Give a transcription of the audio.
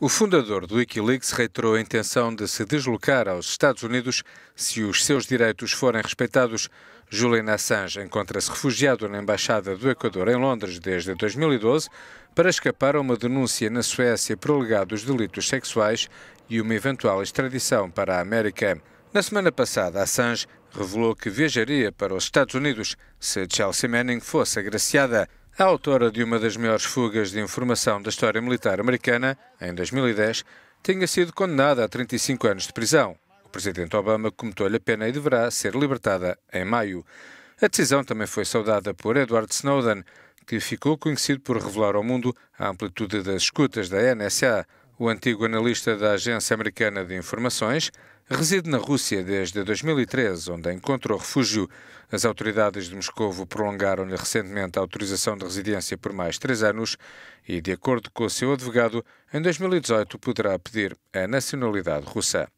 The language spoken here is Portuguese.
O fundador do Wikileaks reiterou a intenção de se deslocar aos Estados Unidos se os seus direitos forem respeitados. Julian Assange encontra-se refugiado na Embaixada do Equador em Londres desde 2012 para escapar a uma denúncia na Suécia por alegados delitos sexuais e uma eventual extradição para a América. Na semana passada, Assange revelou que viajaria para os Estados Unidos se Chelsea Manning fosse agraciada. A autora de uma das maiores fugas de informação da história militar americana, em 2010, tinha sido condenada a 35 anos de prisão. O presidente Obama cometou lhe a pena e deverá ser libertada em maio. A decisão também foi saudada por Edward Snowden, que ficou conhecido por revelar ao mundo a amplitude das escutas da NSA, o antigo analista da Agência Americana de Informações, reside na Rússia desde 2013, onde encontrou refúgio. As autoridades de Moscovo prolongaram-lhe recentemente a autorização de residência por mais três anos e, de acordo com o seu advogado, em 2018 poderá pedir a nacionalidade russa.